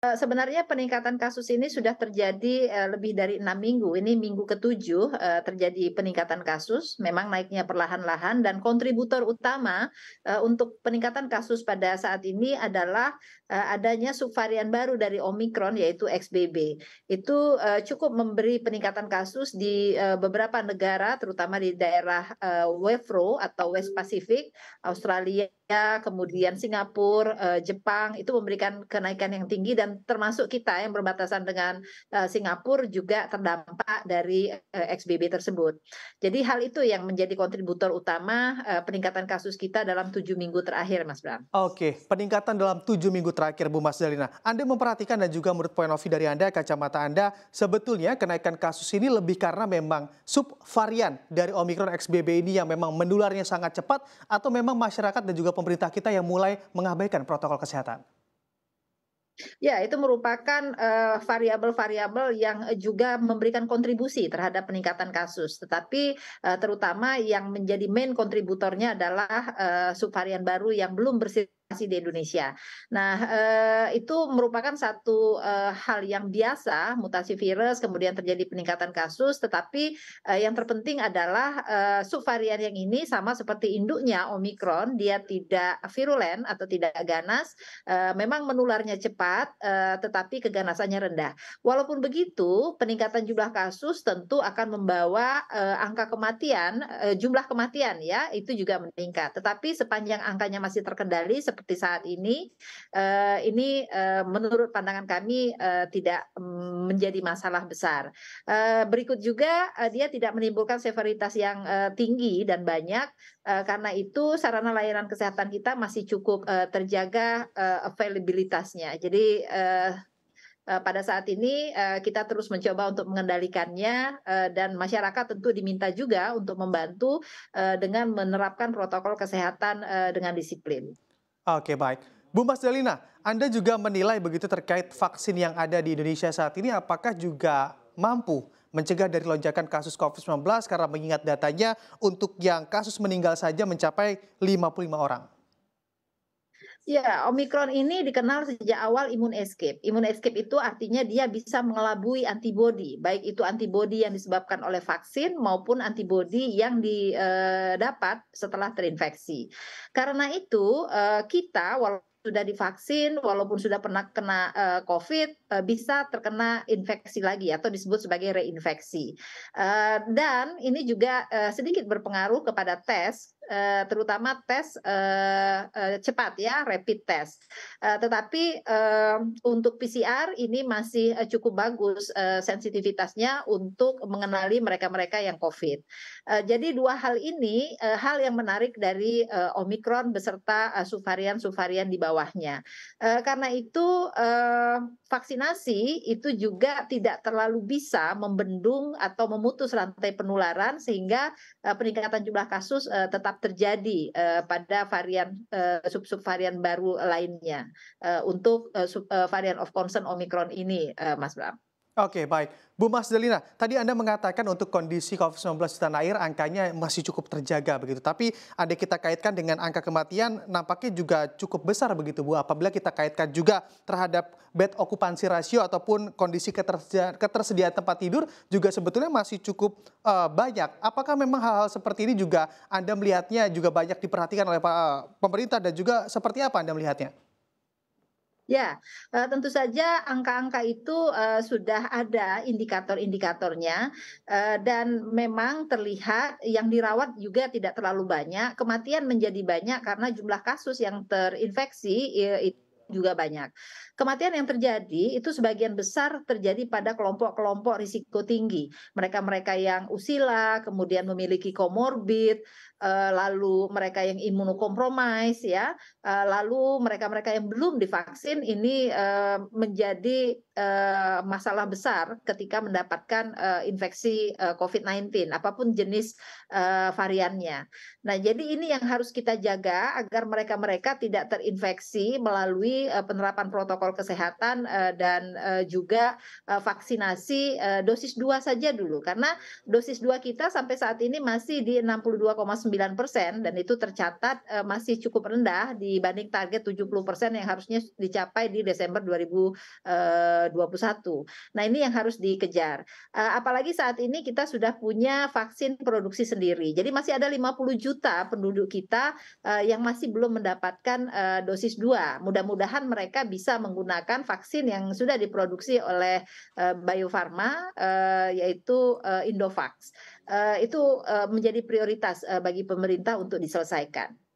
Eh, sebenarnya peningkatan kasus ini sudah terjadi eh, lebih dari enam minggu. Ini minggu ketujuh eh, terjadi peningkatan kasus. Memang naiknya perlahan-lahan dan kontributor utama untuk peningkatan kasus pada saat ini adalah adanya subvarian baru dari Omikron yaitu XBB. Itu cukup memberi peningkatan kasus di beberapa negara, terutama di daerah Wefro atau West Pacific, Australia, kemudian Singapura, Jepang. Itu memberikan kenaikan yang tinggi dan dan termasuk kita yang berbatasan dengan uh, Singapura juga terdampak dari uh, eh, XBB tersebut. Jadi hal itu yang menjadi kontributor utama uh, peningkatan kasus kita dalam tujuh minggu terakhir, Mas Bram. Oke, peningkatan dalam tujuh minggu terakhir, Bu Mas Dalina. Anda memperhatikan dan juga menurut point of view dari Anda, kacamata Anda, sebetulnya kenaikan kasus ini lebih karena memang subvarian dari Omikron XBB ini yang memang menularnya sangat cepat atau memang masyarakat dan juga pemerintah kita yang mulai mengabaikan protokol kesehatan? Ya, itu merupakan eh, variabel-variabel uh, yang juga memberikan kontribusi terhadap peningkatan kasus. Tetapi uh, terutama yang menjadi main kontributornya adalah uh, subvarian baru yang belum bersifat di Indonesia. Nah, eh, itu merupakan satu eh, hal yang biasa, mutasi virus, kemudian terjadi peningkatan kasus, tetapi eh, yang terpenting adalah eh, subvarian yang ini sama seperti induknya Omikron, dia tidak virulen atau tidak ganas, eh, memang menularnya cepat, eh, tetapi keganasannya rendah. Walaupun begitu, peningkatan jumlah kasus tentu akan membawa eh, angka kematian, eh, jumlah kematian ya, itu juga meningkat. Tetapi sepanjang angkanya masih terkendali, seperti saat ini uh, ini uh, menurut pandangan kami uh, tidak mm, menjadi masalah besar. Uh, berikut juga uh, dia tidak menimbulkan severitas yang uh, tinggi dan banyak karena itu sarana layanan kesehatan kita masih cukup uh, terjaga uh, availabilitasnya. Jadi uh, pada saat ini kita terus mencoba untuk mengendalikannya dan masyarakat tentu diminta juga untuk membantu dengan menerapkan protokol kesehatan dengan disiplin. Oke, baik. Bu Mas Delina, Anda juga menilai begitu terkait vaksin yang ada di Indonesia saat ini apakah juga mampu mencegah dari lonjakan kasus COVID-19 karena mengingat datanya untuk yang kasus meninggal saja mencapai 55 orang? Ya, Omikron ini dikenal sejak awal imun escape. Imun escape itu artinya dia bisa mengelabui antibodi, baik itu antibodi yang disebabkan oleh vaksin maupun antibodi yang didapat eh, setelah terinfeksi. Karena itu, eh, kita walaupun sudah divaksin walaupun sudah pernah kena uh, COVID uh, bisa terkena infeksi lagi atau disebut sebagai reinfeksi uh, dan ini juga uh, sedikit berpengaruh kepada tes Eh, terutama tes eh, eh, cepat ya rapid test. Tetapi untuk PCR ini masih cukup bagus sensitivitasnya untuk mengenali mereka-mereka yang COVID. Jadi dua hal ini hal yang menarik dari Omicron beserta subvarian-subvarian di bawahnya. Karena itu vaksinasi itu juga tidak terlalu bisa membendung atau memutus rantai penularan sehingga peningkatan jumlah kasus tetap terjadi uh, pada varian uh, sub subvarian baru lainnya uh, untuk uh, sub, uh, varian of concern Omicron ini, uh, Mas Bram. Oke, baik. Bu Mas Delina, tadi Anda mengatakan untuk kondisi COVID-19 di tanah air angkanya masih cukup terjaga begitu. Tapi ada kita kaitkan dengan angka kematian nampaknya juga cukup besar begitu Bu. Apabila kita kaitkan juga terhadap bed okupansi rasio ataupun kondisi ketersediaan, tempat tidur juga sebetulnya masih cukup uh, banyak. Apakah memang hal-hal seperti ini juga Anda melihatnya juga banyak diperhatikan oleh uh, pemerintah dan juga seperti apa Anda melihatnya? Ya, eh, tentu saja angka-angka itu eh, sudah ada indikator-indikatornya eh, dan memang terlihat yang dirawat juga tidak terlalu banyak, kematian menjadi banyak karena jumlah kasus yang terinfeksi itu juga banyak. Kematian yang terjadi itu sebagian besar terjadi pada kelompok-kelompok risiko tinggi. Mereka-mereka yang usila, kemudian memiliki komorbid, eh, lalu mereka yang imunokompromis ya, eh, lalu mereka-mereka yang belum divaksin ini eh, menjadi masalah besar ketika mendapatkan infeksi COVID-19 apapun jenis variannya. Nah, jadi ini yang harus kita jaga agar mereka-mereka tidak terinfeksi melalui Eh, penerapan protokol kesehatan eh, dan eh, juga vaksinasi dosis 2 saja dulu karena dosis 2 kita sampai saat ini masih di 62,9 persen dan itu tercatat masih cukup rendah dibanding target 70 persen yang harusnya dicapai di Desember 2021. Nah ini yang harus dikejar. Apalagi saat ini kita sudah punya vaksin produksi sendiri. Jadi masih ada 50 juta penduduk kita yang masih belum mendapatkan dosis 2. Mudah-mudahan mudah-mudahan mereka bisa menggunakan vaksin yang sudah diproduksi oleh eh, Bio Farma eh, yaitu eh, Indovax. Itu menjadi prioritas bagi pemerintah untuk diselesaikan.